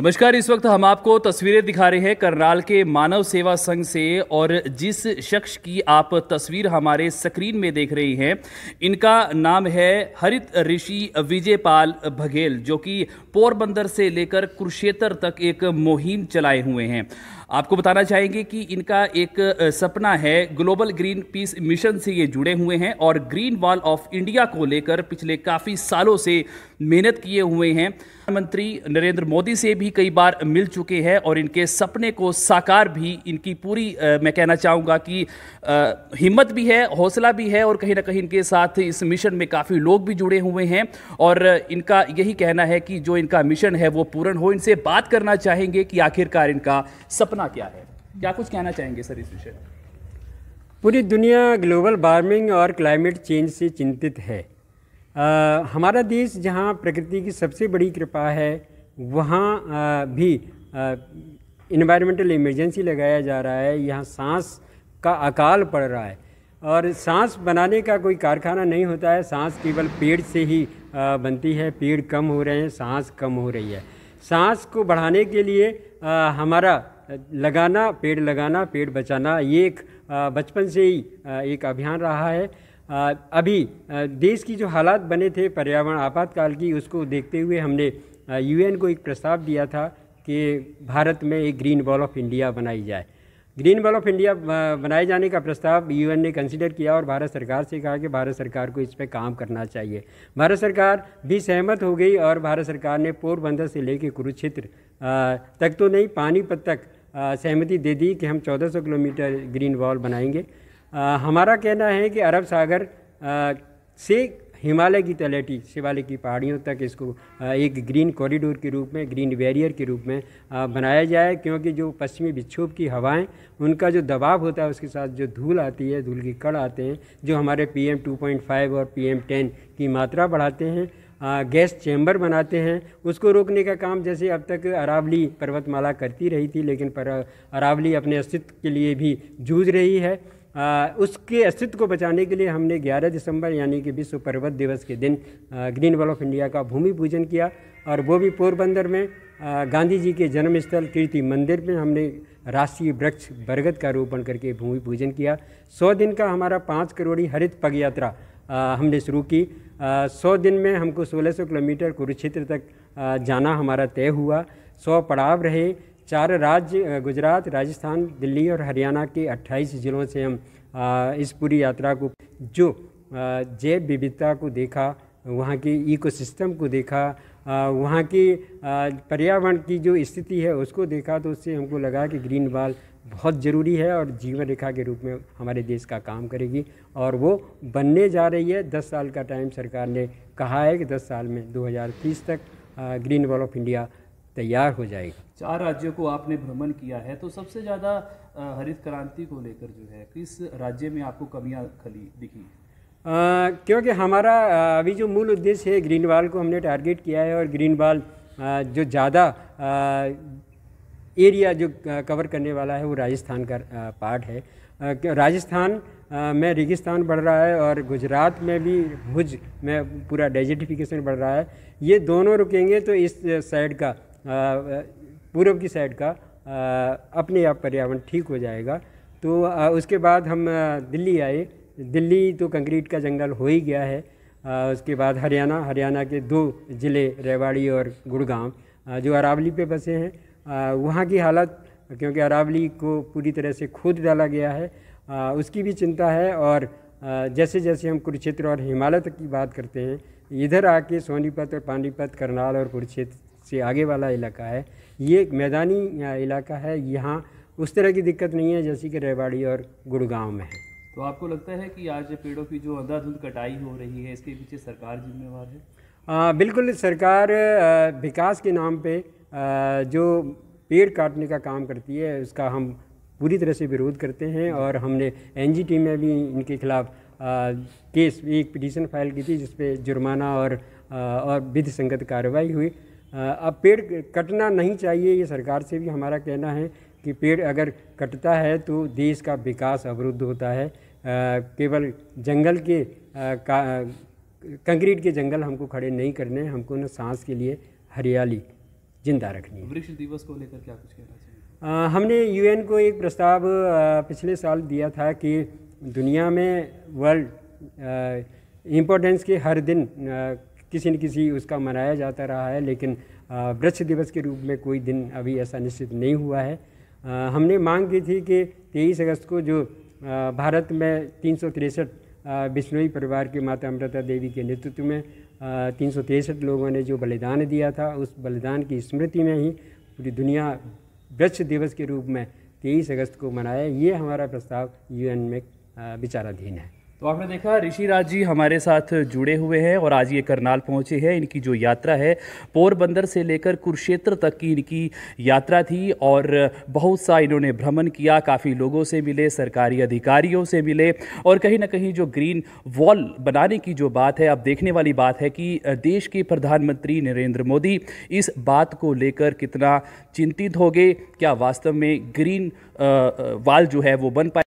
नमस्कार इस वक्त हम आपको तस्वीरें दिखा रहे हैं करनाल के मानव सेवा संघ से और जिस शख्स की आप तस्वीर हमारे स्क्रीन में देख रही हैं इनका नाम है हरित ऋषि विजयपाल बघेल जो कि पोरबंदर से लेकर कुरुक्षेत्र तक एक मुहिम चलाए हुए हैं आपको बताना चाहेंगे कि इनका एक सपना है ग्लोबल ग्रीन पीस मिशन से ये जुड़े हुए हैं और ग्रीन वॉल ऑफ इंडिया को लेकर पिछले काफ़ी सालों से मेहनत किए हुए हैं प्रधानमंत्री नरेंद्र मोदी से भी कई बार मिल चुके हैं और इनके सपने को साकार भी इनकी पूरी आ, मैं कहना चाहूँगा कि आ, हिम्मत भी है हौसला भी है और कहीं ना कहीं इनके साथ इस मिशन में काफ़ी लोग भी जुड़े हुए हैं और इनका यही कहना है कि जो इनका मिशन है वो पूर्ण हो इनसे बात करना चाहेंगे कि आखिरकार इनका सपना सपना क्या है क्या कुछ कहना चाहेंगे सर इस विषय पूरी दुनिया ग्लोबल वार्मिंग और क्लाइमेट चेंज से चिंतित है आ, हमारा देश जहाँ प्रकृति की सबसे बड़ी कृपा है वहाँ भी इन्वायरमेंटल इमरजेंसी लगाया जा रहा है यहाँ सांस का अकाल पड़ रहा है और सांस बनाने का कोई कारखाना नहीं होता है सांस केवल पेड़ से ही आ, बनती है पेड़ कम हो रहे हैं सांस कम हो रही है सांस को बढ़ाने के लिए आ, हमारा लगाना पेड़ लगाना पेड़ बचाना ये एक बचपन से ही एक अभियान रहा है अभी देश की जो हालात बने थे पर्यावरण आपातकाल की उसको देखते हुए हमने यूएन को एक प्रस्ताव दिया था कि भारत में एक ग्रीन वॉल ऑफ इंडिया बनाई जाए ग्रीन वॉल ऑफ इंडिया बनाए जाने का प्रस्ताव यूएन ने कंसिडर किया और भारत सरकार से कहा कि भारत सरकार को इस पर काम करना चाहिए भारत सरकार भी सहमत हो गई और भारत सरकार ने पोरबंदर से लेकर कुरुक्षेत्र तक तो नहीं पानीपत तक सहमति दे दी कि हम 1400 किलोमीटर ग्रीन वॉल बनाएंगे आ, हमारा कहना है कि अरब सागर आ, से हिमालय की तलेटी शिवालय की पहाड़ियों तक इसको एक ग्रीन कॉरिडोर के रूप में ग्रीन बैरियर के रूप में बनाया जाए क्योंकि जो पश्चिमी विक्षोभ की हवाएं उनका जो दबाव होता है उसके साथ जो धूल आती है धूल की कड़ आते हैं जो हमारे पीएम 2.5 और पीएम 10 की मात्रा बढ़ाते हैं गैस चैम्बर बनाते हैं उसको रोकने का काम जैसे अब तक अरावली पर्वतमाला करती रही थी लेकिन पर अरावली अपने अस्तित्व के लिए भी जूझ रही है आ, उसके अस्तित्व को बचाने के लिए हमने 11 दिसंबर यानी कि विश्व पर्वत दिवस के दिन ग्रीन वॉल ऑफ इंडिया का भूमि पूजन किया और वो भी पोरबंदर में आ, गांधी जी के जन्मस्थल कीर्ति मंदिर में हमने राष्ट्रीय वृक्ष बरगद का रोपण करके भूमि पूजन किया सौ दिन का हमारा पाँच करोड़ी हरित पग यात्रा हमने शुरू की सौ दिन में हमको सोलह सौ किलोमीटर कुरुक्षेत्र तक जाना हमारा तय हुआ सौ पड़ाव रहे चार राज्य गुजरात राजस्थान दिल्ली और हरियाणा के 28 ज़िलों से हम इस पूरी यात्रा को जो जैव विविधता को देखा वहाँ की इकोसिस्टम को देखा वहाँ की पर्यावरण की जो स्थिति है उसको देखा तो उससे हमको लगा कि ग्रीन वाल बहुत ज़रूरी है और जीवन रेखा के रूप में हमारे देश का काम करेगी और वो बनने जा रही है दस साल का टाइम सरकार ने कहा है कि दस साल में 2030 तक ग्रीन वॉल ऑफ इंडिया तैयार हो जाएगा चार राज्यों को आपने भ्रमण किया है तो सबसे ज़्यादा हरित क्रांति को लेकर जो है किस राज्य में आपको कमियाँ खली दिखी क्योंकि हमारा अभी जो मूल उद्देश्य है ग्रीन वाल को हमने टारगेट किया है और ग्रीन वाल जो ज़्यादा एरिया जो कवर करने वाला है वो राजस्थान का पार्ट है राजस्थान में रेगिस्तान बढ़ रहा है और गुजरात में भी भुज में पूरा डेजिटिफिकेशन बढ़ रहा है ये दोनों रुकेंगे तो इस साइड का पूर्व की साइड का अपने आप पर्यावरण ठीक हो जाएगा तो उसके बाद हम दिल्ली आए दिल्ली तो कंक्रीट का जंगल हो ही गया है आ, उसके बाद हरियाणा हरियाणा के दो ज़िले रेवाड़ी और गुड़गांव जो अरावली पे बसे हैं वहाँ की हालत क्योंकि अरावली को पूरी तरह से खोद डाला गया है आ, उसकी भी चिंता है और जैसे जैसे हम कुरुक्षेत्र और हिमालय तक की बात करते हैं इधर आके सोनीपत और पानीपत करनाल और कुरुक्षेत्र से आगे वाला इलाका है ये एक मैदानी इलाका है यहाँ उस तरह की दिक्कत नहीं है जैसे कि रेवाड़ी और गुड़गांव में है तो आपको लगता है कि आज पेड़ों की जो अंधाधुंध कटाई हो रही है इसके पीछे सरकार जिम्मेवार है आ, बिल्कुल सरकार विकास के नाम पे आ, जो पेड़ काटने का काम करती है उसका हम पूरी तरह से विरोध करते हैं और हमने एनजीटी में भी इनके खिलाफ केस एक पिटीशन फाइल की थी जिसपे जुर्माना और आ, और विधि संगत कार्रवाई हुई अब पेड़ कटना नहीं चाहिए ये सरकार से भी हमारा कहना है कि पेड़ अगर कटता है तो देश का विकास अवरुद्ध होता है केवल जंगल के कंक्रीट के जंगल हमको खड़े नहीं करने हमको ना सांस के लिए हरियाली जिंदा रखनी है वृक्ष दिवस को लेकर क्या कुछ कहना चाहिए हमने यूएन को एक प्रस्ताव पिछले साल दिया था कि दुनिया में वर्ल्ड इम्पोर्टेंस के हर दिन आ, किसी न किसी उसका मनाया जाता रहा है लेकिन वृक्ष दिवस के रूप में कोई दिन अभी ऐसा निश्चित नहीं हुआ है आ, हमने मांग की थी कि तेईस अगस्त को जो भारत में तीन बिश्नोई परिवार की माता अमृता देवी के नेतृत्व में तीन सौ तिरसठ लोगों ने जो बलिदान दिया था उस बलिदान की स्मृति में ही पूरी दुनिया वृक्ष दिवस के रूप में तेईस अगस्त को मनाया ये हमारा प्रस्ताव यूएन में विचाराधीन है तो आपने देखा ऋषि राज जी हमारे साथ जुड़े हुए हैं और आज ये करनाल पहुंचे हैं इनकी जो यात्रा है पोरबंदर से लेकर कुरुक्षेत्र तक की इनकी यात्रा थी और बहुत सा इन्होंने भ्रमण किया काफ़ी लोगों से मिले सरकारी अधिकारियों से मिले और कहीं ना कहीं जो ग्रीन वॉल बनाने की जो बात है अब देखने वाली बात है कि देश के प्रधानमंत्री नरेंद्र मोदी इस बात को लेकर कितना चिंतित हो गए क्या वास्तव में ग्रीन वॉल जो है वो बन पाए